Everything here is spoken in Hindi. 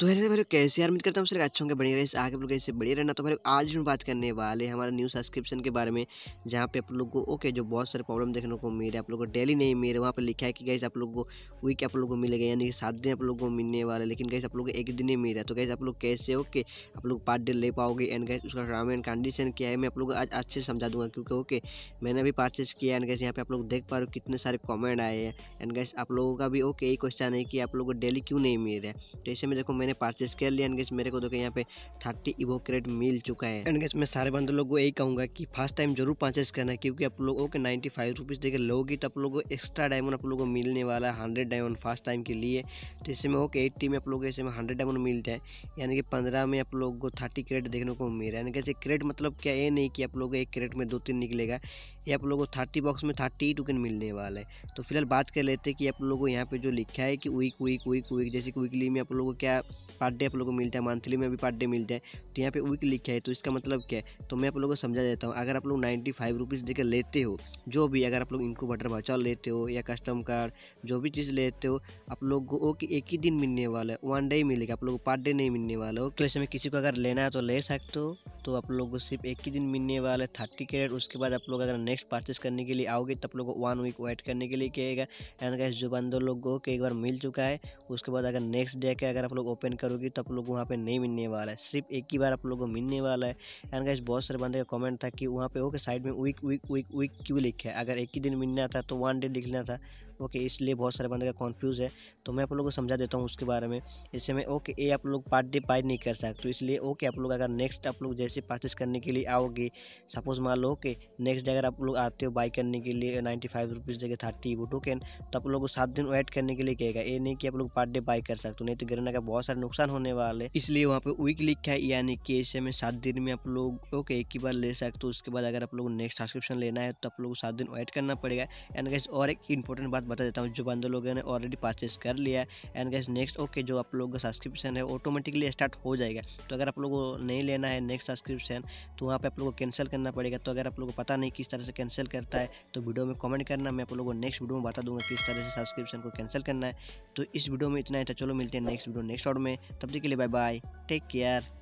तो है भाई कैसे यार करता हूँ सर अच्छा होंगे बढ़िया रहे आगे लोग कैसे बढ़िया रहना तो भाई आज हम बात करने वाले हमारे हमारा न्यू सब्सक्रिप्शन के बारे में जहाँ पे आप लोग को ओके जो बहुत सारे प्रॉब्लम देखने को मिल रहा है आप लोग को डेली नहीं मिल रहा वहाँ पर लिखा है कि कैसे आप लोग को वीक आप लोग को मिलेगा यानी कि सात दिन आप लोग को मिलने वाला है लेकिन कैसे आप लोग को एक दिन ही मिल रहा है तो कैसे आप लोग कैसे ओके आप लोग पार्ट डे ले पाओगे एंड कैसे उसका ड्रामा एंड कंडीशन क्या है मैं आप लोग को आज अच्छे से समझा दूंगा क्योंकि ओके मैंने अभी पार्चेस किया एंड कैसे यहाँ पे आप लोग देख पा रहे हो कितने सारे कॉमेंट आए हैं एंड कैसे आप लोगों का भी ओके यही क्वेश्चन है कि आप लोग को डेली क्यों नहीं मिल रहा है तो ऐसे में देखो मैं मैंने परचेस कर लिया एंड गेस मेरे को देखो यहाँ पे थर्टी इवो क्रेड मिल चुका है एंड गेस मैं सारे बंदर लोग को यही कहूँगा कि फर्स्ट टाइम जरूर परचेस करना क्योंकि आप लोगों के नाइन्टी फाइव रुपीज़ देकर लोगे तो आप लोग को एक्स्ट्रा डायमंड आप लोगों को मिलने वाला है हंड्रेड डायमंड फर्स्ट टाइम के लिए तो इससे में हो एट्टी में आप लोग को में हंड्रेड डायमंड मिलता है यानी कि पंद्रह में आप लोग को थर्टी क्रेड देखने को मिल रहा है यानी कि क्रेड मतलब क्या ये नहीं कि आप लोग एक क्रेड में दो तीन निकलेगा ये आप लोगों को थर्टी बॉक्स में थर्टी टोकन मिलने वाला है तो फिलहाल बात कर लेते हैं कि आप लोगों को यहाँ पे जो लिखा है कि वीक वीक वीक वीक जैसे कि वीकली में आप लोगों को क्या पर डे आप लोगों को मिलता है मंथली में भी पर डे मिलता है तो यहाँ पे वीक लिखा है तो इसका मतलब क्या है तो मैं आप लोगों को समझा देता हूँ अगर आप लोग नाइन्टी फाइव रुपीज़ देकर लेते हो जो भी अगर आप लोग इनको बटर भाचा लेते हो या कस्टम कार्ड जो भी चीज़ लेते हो आप लोग को कि एक ही दिन मिलने वाला है वन डे ही मिलेगा आप लोग को पर डे नहीं मिलने वाला हो तो ऐसे में किसी को अगर लेना है तो ले सकते हो तो आप लोग को सिर्फ एक ही दिन मिलने वाला है थर्टी कैरेट उसके बाद आप लोग अगर नेक्स्ट परचेस करने के लिए आओगे तो आप लोग को वन वीक वेट करने के लिए कहेगा एंड कैसे जो बंदर लोग को एक बार मिल चुका है उसके बाद अगर नेक्स्ट डे का अगर आप लोग ओपन करोगे तो आप लोग वहाँ पर नहीं मिलने वाला है सिर्फ एक ही बार आप लोग को मिलने वाला है एंड गाइस बहुत सारे बंदे का कॉमेंट था कि वहाँ पर ओके साइड में वीक वीक वीक वीक क्यों लिखा है अगर एक ही दिन मिलना था तो वन डे लिखना था ओके इसलिए बहुत सारे बंदे का कॉन्फ्यूज़ है तो मैं आप लोगों को समझा देता हूँ उसके बारे में जैसे में ओके ये आप लोग पार्ट डे बाई नहीं कर सकते तो इसलिए ओके आप लोग अगर नेक्स्ट आप लोग जैसे प्रैक्टिस करने के लिए आओगे सपोज़ मान लो ओके नेक्स्ट डे अगर आप लोग आते हो बाई करने के लिए नाइन्टी फाइव रुपीज़ जगह थर्टी वो टोकन तो आप लोग को सात दिन वेट करने के लिए कहेगा ये नहीं कि आप लोग पार्ट डे बाई कर सकते हो नहीं तो गिरना का बहुत सारे नुकसान होने वाले इसलिए वहाँ पर वीक लिखा है यानी कि ऐसे में सात दिन में आप लोग ओके एक ही बार ले सकते हो उसके बाद अगर आप लोग नेक्स्ट सब्सक्रिप्शन लेना है तो आप लोग को सात दिन वेट करना पड़ेगा एंड और एक इंपॉर्टेंट बात बता देता हूँ जो बंदे लोगों ने ऑलरेडी परचेस कर लिया है एंड गैस नेक्स्ट ओके जो आप लोगों का सब्सक्रिप्शन है ऑटोमेटिकली स्टार्ट हो जाएगा तो अगर आप लोगों को नहीं लेना है नेक्स्ट सब्सक्रिप्शन तो वहाँ पर आप लोगों को कैंसिल करना पड़ेगा तो अगर आप लोगों को पता नहीं किस तरह से कैंसिल करता है तो वीडियो में कॉमेंट करना मैं आप लोगों को नेक्स्ट वीडियो में बता दूंगा किस तरह से सब्सक्रिप्शन को कैंसिल करना है तो इस वीडियो में इतना ही था चलो मिलते हैं नेक्स्ट वीडियो नेक्स्ट शॉर्ट में तब तक के लिए बाय बाय टेक केयर